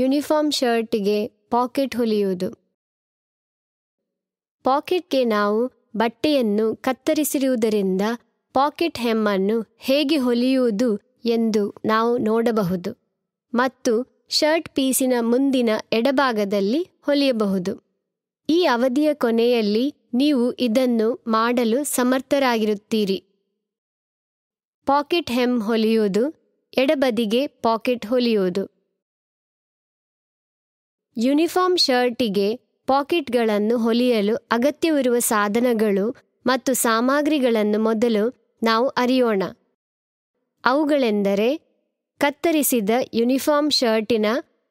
uniform ಶರ್ಟಿಗೆ packet ಹೊಲಿಯುವುದು ಪಾಕೆಟ್ಗೆ ನಾವು ಬಟ್ಟೆಯನ್ನು ಕತ್ತರಿಸಿರುವುದರಿಂದ packet ಹೆಮ್ಮನ್ನು ಹೇಗೆ ಹೊಲಿಯುವುದು ಎಂದು ನಾವು ನೋಡಬಹುದು ಮತ್ತು ಶರ್ಟ್ ಪೀಸಿನ ಮುಂದಿನ ಎಡಭಾಗದಲ್ಲಿ ಹೊಲಿಯಬಹುದು ಈ ಅವಧಿಯ ಕೊನೆಯಲ್ಲಿ ನೀವು ಇದನ್ನು ಮಾಡಲು ಸಮರ್ಥರಾಗಿರುತ್ತೀರಿ ಪಾಕೆಟ್ ಹೆಮ್ ಹೊಲಿಯುವುದು ಎಡಬದಿಗೆ ಪಾಕೆಟ್ ಹೊಲಿಯುವುದು ಯೂನಿಫಾರ್ಮ್ ಶರ್ಟಿಗೆ ಪಾಕೆಟ್ಗಳನ್ನು ಹೊಲಿಯಲು ಅಗತ್ಯವಿರುವ ಸಾಧನಗಳು ಮತ್ತು ಸಾಮಗ್ರಿಗಳನ್ನು ಮೊದಲು ನಾವು ಅರಿಯೋಣ ಅವುಗಳೆಂದರೆ ಕತ್ತರಿಸಿದ ಯೂನಿಫಾರ್ಮ್ ಶರ್ಟಿನ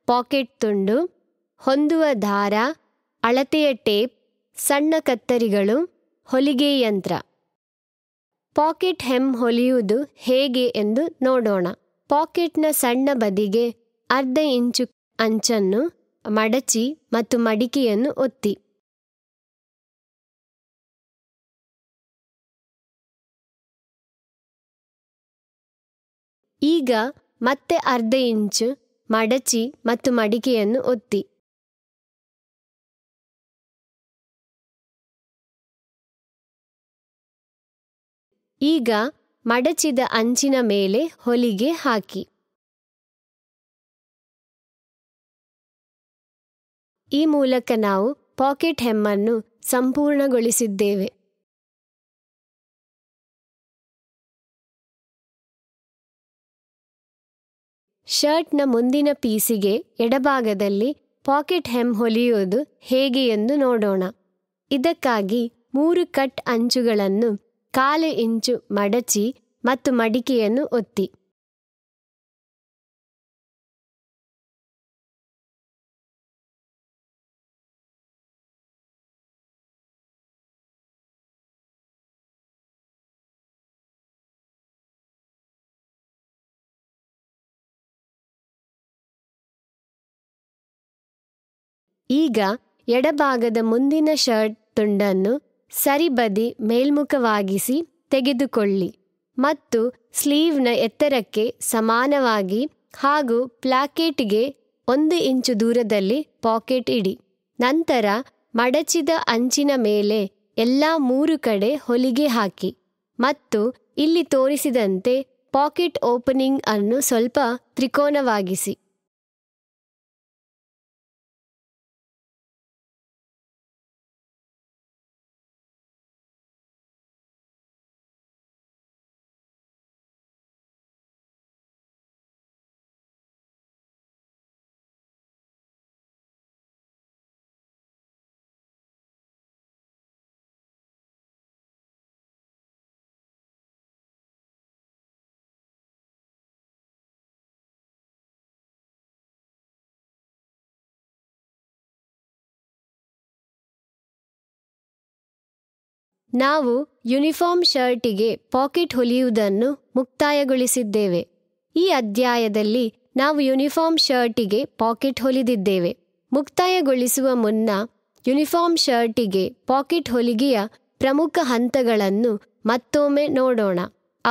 ಪಾಕೆಟ್ ತುಂಡು ಹೊಂದುವ ದಾರ ಅಳತೆಯ ಟೇಪ್ ಸಣ್ಣ ಕತ್ತರಿಗಳು ಹೊಲಿಗೆ ಯಂತ್ರ ಪಾಕೆಟ್ ಹೆಮ್ ಹೊಲಿಯುವುದು ಹೇಗೆ ಎಂದು ನೋಡೋಣ ಪಾಕೆಟ್ನ ಸಣ್ಣ ಬದಿಗೆ ಅರ್ಧ ಇಂಚು ಅಂಚನ್ನು ಮಡಚಿ ಮತ್ತು ಮಡಿಕೆಯನ್ನು ಒತ್ತಿ ಈಗ ಮತ್ತೆ ಅರ್ಧ ಇಂಚು ಮಡಚಿ ಮತ್ತು ಮಡಿಕೆಯನ್ನು ಒತ್ತಿ ಈಗ ಮಡಚಿದ ಅಂಚಿನ ಮೇಲೆ ಹೊಲಿಗೆ ಹಾಕಿ ಈ ಮೂಲಕ ನಾವು ಪಾಕೆಟ್ ಹೆಮ್ಮನ್ನು ಸಂಪೂರ್ಣಗೊಳಿಸಿದ್ದೇವೆ ಶರ್ಟ್ನ ಮುಂದಿನ ಪೀಸಿಗೆ ಎಡಭಾಗದಲ್ಲಿ ಪಾಕೆಟ್ ಹೆಮ್ ಹೊಲಿಯುವುದು ಹೇಗೆ ಎಂದು ನೋಡೋಣ ಇದಕ್ಕಾಗಿ ಮೂರು ಕಟ್ ಅಂಚುಗಳನ್ನು ಕಾಲು ಇಂಚು ಮಡಚಿ ಮತ್ತು ಮಡಿಕೆಯನ್ನು ಒತ್ತಿ ಈಗ ಎಡಭಾಗದ ಮುಂದಿನ ಶರ್ಟ್ ತುಂಡನ್ನು ಸರಿಬದಿ ಮೇಲ್ಮುಖವಾಗಿಸಿ ತೆಗೆದುಕೊಳ್ಳಿ ಮತ್ತು ಸ್ಲೀವ್ನ ಎತ್ತರಕ್ಕೆ ಸಮಾನವಾಗಿ ಹಾಗೂ ಪ್ಲಾಕೆಟ್ಗೆ ಒಂದು ಇಂಚು ದೂರದಲ್ಲಿ ಪಾಕೆಟ್ ಇಡಿ ನಂತರ ಮಡಚಿದ ಅಂಚಿನ ಮೇಲೆ ಎಲ್ಲ ಮೂರು ಕಡೆ ಹೊಲಿಗೆ ಹಾಕಿ ಮತ್ತು ಇಲ್ಲಿ ತೋರಿಸಿದಂತೆ ಪಾಕೆಟ್ ಓಪನಿಂಗ್ ಅನ್ನು ಸ್ವಲ್ಪ ತ್ರಿಕೋನವಾಗಿಸಿ ನಾವು ಯುನಿಫಾರ್ಮ್ ಶರ್ಟಿಗೆ ಪಾಕೆಟ್ ಹೊಲಿಯುವುದನ್ನು ಮುಕ್ತಾಯಗೊಳಿಸಿದ್ದೇವೆ ಈ ಅಧ್ಯಾಯದಲ್ಲಿ ನಾವು ಯೂನಿಫಾರ್ಮ್ ಶರ್ಟಿಗೆ ಪಾಕೆಟ್ ಹೊಲಿದಿದ್ದೇವೆ ಮುಕ್ತಾಯಗೊಳಿಸುವ ಮುನ್ನ ಯೂನಿಫಾರ್ಮ್ ಶರ್ಟಿಗೆ ಪಾಕೆಟ್ ಹೊಲಿಗೆಯ ಪ್ರಮುಖ ಹಂತಗಳನ್ನು ಮತ್ತೊಮ್ಮೆ ನೋಡೋಣ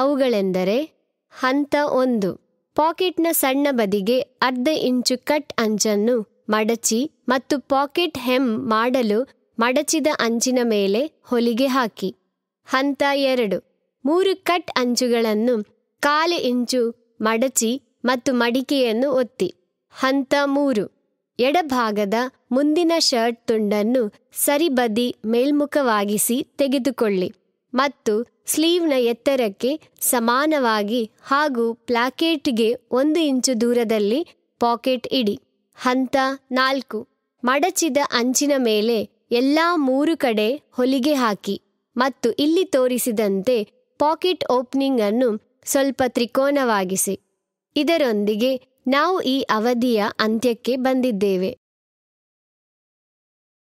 ಅವುಗಳೆಂದರೆ ಹಂತ ಒಂದು ಪಾಕೆಟ್ನ ಸಣ್ಣ ಬದಿಗೆ ಅರ್ಧ ಇಂಚು ಕಟ್ ಅಂಚನ್ನು ಮಡಚಿ ಮತ್ತು ಪಾಕೆಟ್ ಹೆಮ್ ಮಾಡಲು ಮಡಚಿದ ಅಂಚಿನ ಮೇಲೆ ಹೊಲಿಗೆ ಹಾಕಿ ಹಂತ ಎರಡು ಮೂರು ಕಟ್ ಅಂಚುಗಳನ್ನು ಕಾಲು ಇಂಚು ಮಡಚಿ ಮತ್ತು ಮಡಿಕೆಯನ್ನು ಒತ್ತಿ ಹಂತ ಮೂರು ಎಡಭಾಗದ ಮುಂದಿನ ಶರ್ಟ್ ತುಂಡನ್ನು ಸರಿಬದಿ ಮೇಲ್ಮುಖವಾಗಿಸಿ ತೆಗೆದುಕೊಳ್ಳಿ ಮತ್ತು ಸ್ಲೀವ್ನ ಎತ್ತರಕ್ಕೆ ಸಮಾನವಾಗಿ ಹಾಗೂ ಪ್ಲಾಕೆಟ್ಗೆ ಒಂದು ಇಂಚು ದೂರದಲ್ಲಿ ಪಾಕೆಟ್ ಇಡಿ ಹಂತ ನಾಲ್ಕು ಮಡಚಿದ ಅಂಚಿನ ಮೇಲೆ ಎಲ್ಲಾ ಮೂರು ಕಡೆ ಹೊಲಿಗೆ ಹಾಕಿ ಮತ್ತು ಇಲ್ಲಿ ತೋರಿಸಿದಂತೆ ಪಾಕೆಟ್ ಓಪನಿಂಗ್ ಅನ್ನು ಸ್ವಲ್ಪ ತ್ರಿಕೋನವಾಗಿಸಿ ಇದರೊಂದಿಗೆ ನಾವು ಈ ಅವಧಿಯ ಅಂತ್ಯಕ್ಕೆ ಬಂದಿದ್ದೇವೆ